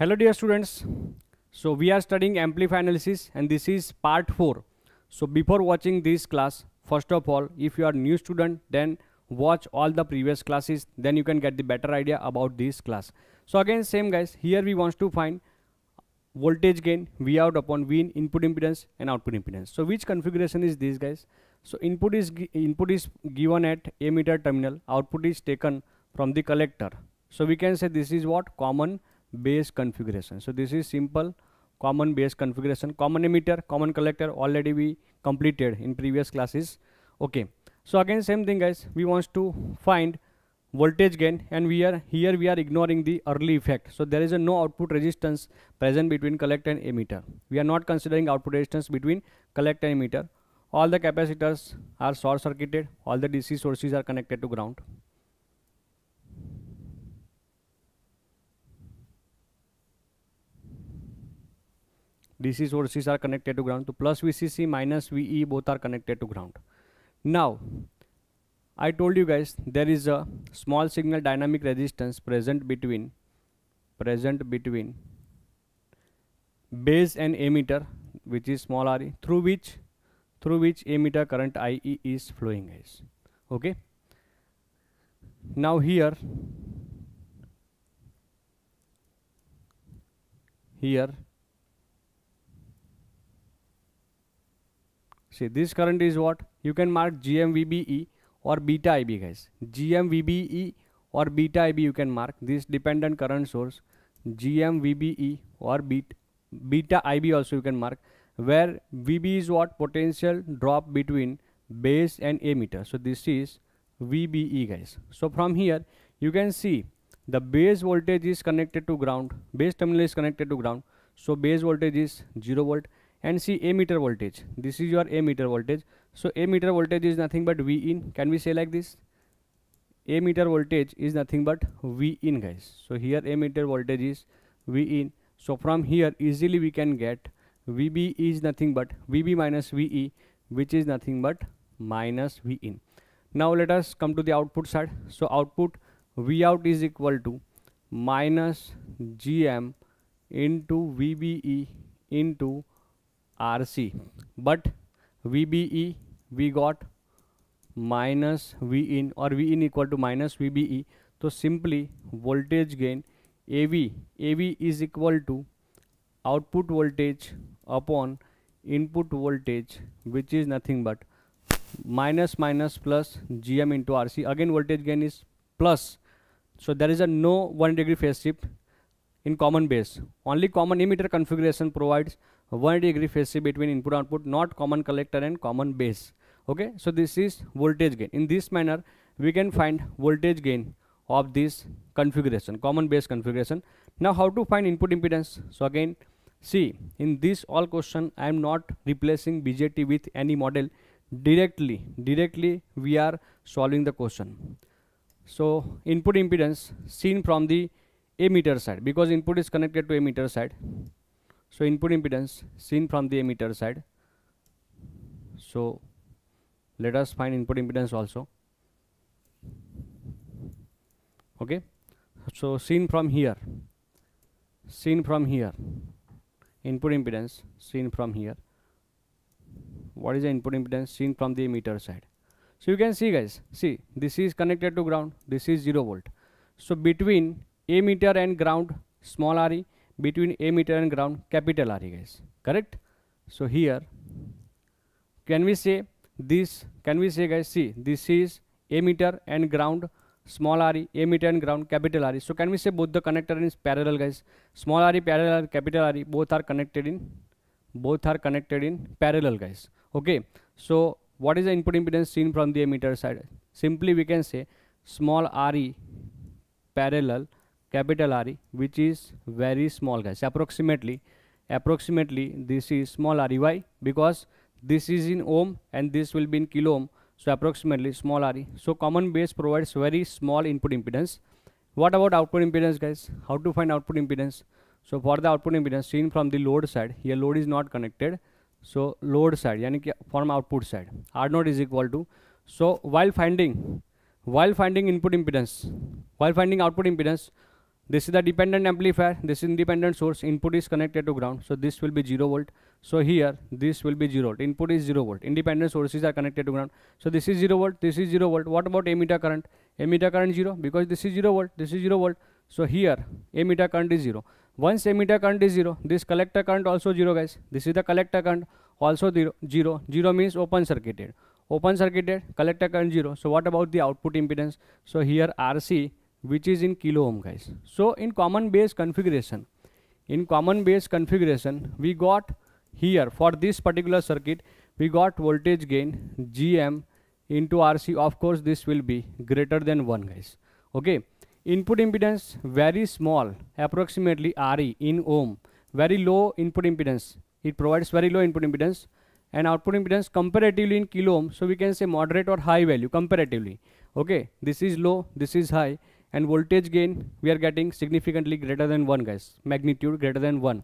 Hello dear students, so we are studying amplifier analysis and this is part 4. So before watching this class, first of all, if you are new student then watch all the previous classes then you can get the better idea about this class. So again same guys, here we want to find voltage gain V out upon V in input impedance and output impedance. So which configuration is this guys? So input is input is given at emitter terminal, output is taken from the collector. So we can say this is what common base configuration so this is simple common base configuration common emitter common collector already we completed in previous classes okay so again same thing guys we want to find voltage gain and we are here we are ignoring the early effect so there is a no output resistance present between collector and emitter we are not considering output resistance between collector and emitter all the capacitors are short circuited all the dc sources are connected to ground DC sources are connected to ground. So plus VCC minus VE both are connected to ground. Now, I told you guys there is a small signal dynamic resistance present between present between base and emitter which is small re through which through which emitter current IE is flowing guys. Okay. Now here here See, this current is what? You can mark GMVBE or beta IB guys. GMVBE or beta IB you can mark this dependent current source. GMVBE or beta, beta IB also you can mark where VB is what? Potential drop between base and emitter. So this is VBE guys. So from here you can see the base voltage is connected to ground. Base terminal is connected to ground. So base voltage is 0 volt and see a meter voltage this is your a meter voltage so a meter voltage is nothing but v in can we say like this A meter voltage is nothing but v in guys so here a meter voltage is v in so from here easily we can get vb is nothing but vb minus ve which is nothing but minus v in now let us come to the output side so output v out is equal to minus gm into vbe into RC but VBE we got minus V in or V in equal to minus VBE so simply voltage gain AV AV is equal to output voltage upon input voltage which is nothing but minus minus plus gm into rc again voltage gain is plus so there is a no 1 degree phase shift in common base only common emitter configuration provides 1 degree phase shift between input output not common collector and common base okay so this is voltage gain in this manner we can find voltage gain of this configuration common base configuration now how to find input impedance so again see in this all question i am not replacing bjt with any model directly directly we are solving the question so input impedance seen from the emitter side because input is connected to emitter side so input impedance seen from the emitter side so let us find input impedance also okay so seen from here seen from here input impedance seen from here what is the input impedance seen from the emitter side so you can see guys see this is connected to ground this is 0 volt so between emitter and ground small re between emitter and ground capital R guys correct so here can we say this can we say guys see this is emitter and ground small r emitter and ground capital R so can we say both the connector is parallel guys small r parallel capital R both are connected in both are connected in parallel guys okay so what is the input impedance seen from the emitter side simply we can say small re parallel capital R which is very small guys approximately approximately this is small Why? because this is in ohm and this will be in kilo ohm so approximately small r e. so common base provides very small input impedance what about output impedance guys how to find output impedance so for the output impedance seen from the load side here load is not connected so load side yani from output side r node is equal to so while finding while finding input impedance while finding output impedance this is the dependent amplifier this independent source input is connected to ground so this will be 0 volt so here this will be 0 volt input is 0 volt independent sources are connected to ground so this is 0 volt this is 0 volt what about emitter current emitter current 0 because this is 0 volt this is 0 volt so here emitter current is 0 once emitter current is 0 this collector current also 0 guys this is the collector current also 0 0 0 means open circuited open circuited collector current 0 so what about the output impedance so here rc which is in kilo ohm guys so in common base configuration in common base configuration we got here for this particular circuit we got voltage gain gm into rc of course this will be greater than 1 guys okay input impedance very small approximately re in ohm very low input impedance it provides very low input impedance and output impedance comparatively in kilo ohm so we can say moderate or high value comparatively okay this is low this is high and voltage gain we are getting significantly greater than 1 guys magnitude greater than 1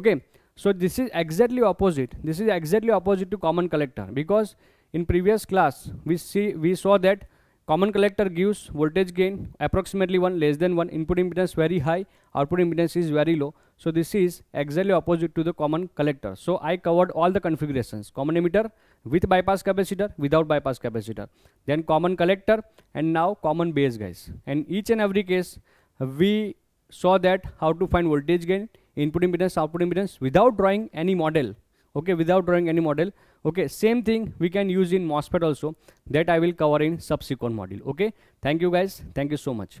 okay so this is exactly opposite this is exactly opposite to common collector because in previous class we see we saw that common collector gives voltage gain approximately 1 less than 1 input impedance very high output impedance is very low so this is exactly opposite to the common collector. So I covered all the configurations, common emitter with bypass capacitor, without bypass capacitor, then common collector and now common base guys. And each and every case we saw that how to find voltage gain, input impedance, output impedance without drawing any model. Okay, without drawing any model. Okay, same thing we can use in MOSFET also that I will cover in subsequent module. Okay, thank you guys. Thank you so much.